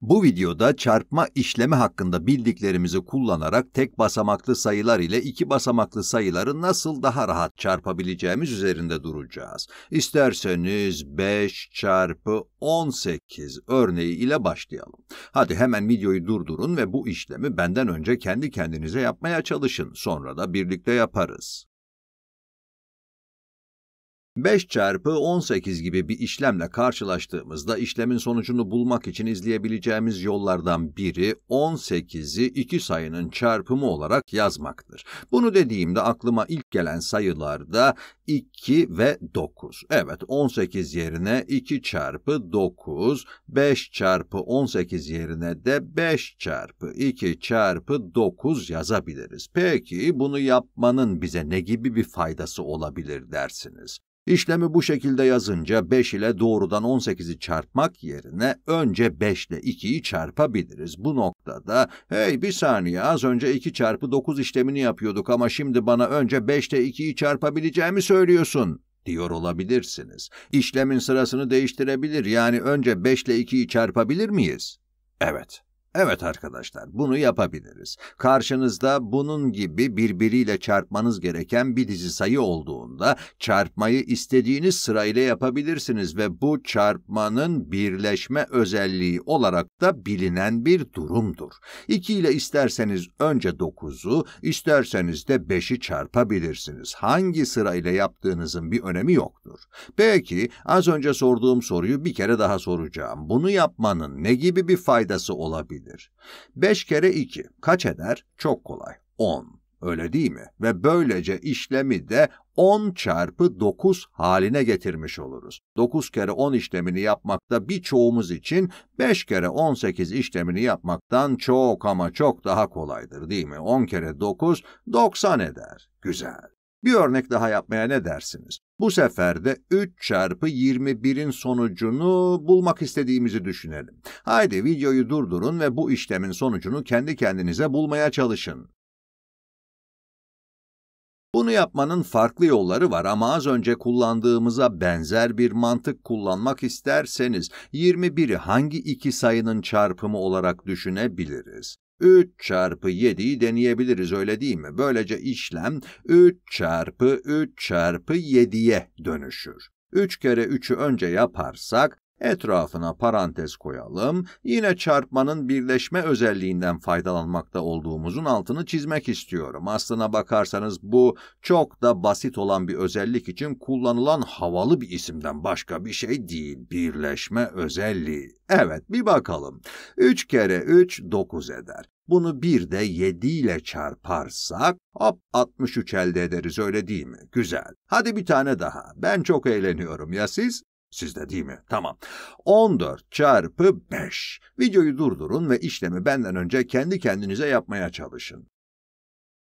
Bu videoda çarpma işlemi hakkında bildiklerimizi kullanarak tek basamaklı sayılar ile iki basamaklı sayıları nasıl daha rahat çarpabileceğimiz üzerinde duracağız. İsterseniz 5 çarpı 18 örneği ile başlayalım. Hadi hemen videoyu durdurun ve bu işlemi benden önce kendi kendinize yapmaya çalışın. Sonra da birlikte yaparız. 5 çarpı 18 gibi bir işlemle karşılaştığımızda işlemin sonucunu bulmak için izleyebileceğimiz yollardan biri 18'i iki sayının çarpımı olarak yazmaktır. Bunu dediğimde aklıma ilk gelen sayılar da 2 ve 9. Evet 18 yerine 2 çarpı 9, 5 çarpı 18 yerine de 5 çarpı 2 çarpı 9 yazabiliriz. Peki bunu yapmanın bize ne gibi bir faydası olabilir dersiniz? İşlemi bu şekilde yazınca 5 ile doğrudan 18'i çarpmak yerine önce 5 ile 2'yi çarpabiliriz. Bu noktada hey bir saniye az önce 2 çarpı 9 işlemini yapıyorduk ama şimdi bana önce 5 ile 2'yi çarpabileceğimi söylüyorsun diyor olabilirsiniz. İşlemin sırasını değiştirebilir yani önce 5 ile 2'yi çarpabilir miyiz? Evet. Evet arkadaşlar, bunu yapabiliriz. Karşınızda bunun gibi birbiriyle çarpmanız gereken bir dizi sayı olduğunda çarpmayı istediğiniz sırayla yapabilirsiniz ve bu çarpmanın birleşme özelliği olarak da bilinen bir durumdur. 2 ile isterseniz önce 9'u, isterseniz de 5'i çarpabilirsiniz. Hangi sırayla yaptığınızın bir önemi yoktur. Peki, az önce sorduğum soruyu bir kere daha soracağım. Bunu yapmanın ne gibi bir faydası olabilir? değildir. 5 kere 2 kaç eder? Çok kolay. 10. Öyle değil mi? Ve böylece işlemi de 10 çarpı 9 haline getirmiş oluruz. 9 kere 10 işlemini yapmakta birçoğumuz için 5 kere 18 işlemini yapmaktan çok ama çok daha kolaydır değil mi? 10 kere 9 90 eder. Güzel. Bir örnek daha yapmaya ne dersiniz? Bu sefer de 3 çarpı 21'in sonucunu bulmak istediğimizi düşünelim. Haydi videoyu durdurun ve bu işlemin sonucunu kendi kendinize bulmaya çalışın. Bunu yapmanın farklı yolları var ama az önce kullandığımıza benzer bir mantık kullanmak isterseniz 21'i hangi iki sayının çarpımı olarak düşünebiliriz? 3 çarpı 7'yi deneyebiliriz öyle değil mi? Böylece işlem 3 çarpı 3 çarpı 7'ye dönüşür. 3 kere 3'ü önce yaparsak Etrafına parantez koyalım. Yine çarpmanın birleşme özelliğinden faydalanmakta olduğumuzun altını çizmek istiyorum. Aslına bakarsanız bu çok da basit olan bir özellik için kullanılan havalı bir isimden başka bir şey değil. Birleşme özelliği. Evet bir bakalım. 3 kere 3 9 eder. Bunu bir de 7 ile çarparsak hop 63 elde ederiz öyle değil mi? Güzel. Hadi bir tane daha. Ben çok eğleniyorum ya siz? Sizde değil mi? Tamam. 14 çarpı 5. Videoyu durdurun ve işlemi benden önce kendi kendinize yapmaya çalışın.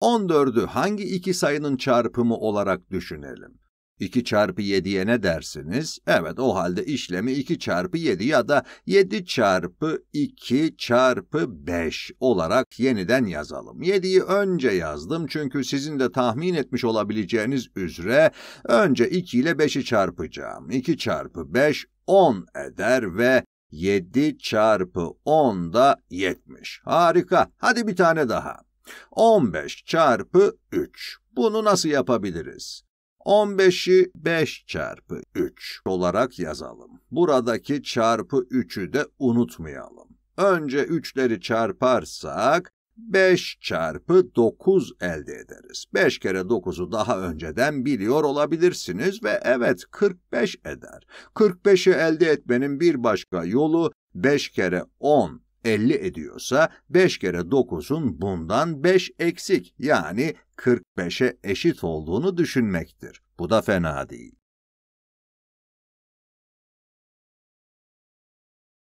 14'ü hangi iki sayının çarpımı olarak düşünelim? 2 çarpı 7'ye ne dersiniz? Evet o halde işlemi 2 çarpı 7 ya da 7 çarpı 2 çarpı 5 olarak yeniden yazalım. 7'yi önce yazdım çünkü sizin de tahmin etmiş olabileceğiniz üzere önce 2 ile 5'i çarpacağım. 2 çarpı 5 10 eder ve 7 çarpı 10 da 70. Harika. Hadi bir tane daha. 15 çarpı 3. Bunu nasıl yapabiliriz? 15'i 5 çarpı 3 olarak yazalım. Buradaki çarpı 3'ü de unutmayalım. Önce 3'leri çarparsak 5 çarpı 9 elde ederiz. 5 kere 9'u daha önceden biliyor olabilirsiniz ve evet 45 eder. 45'i elde etmenin bir başka yolu 5 kere 10 50 ediyorsa 5 kere 9'un bundan 5 eksik yani 45'e eşit olduğunu düşünmektir. Bu da fena değil.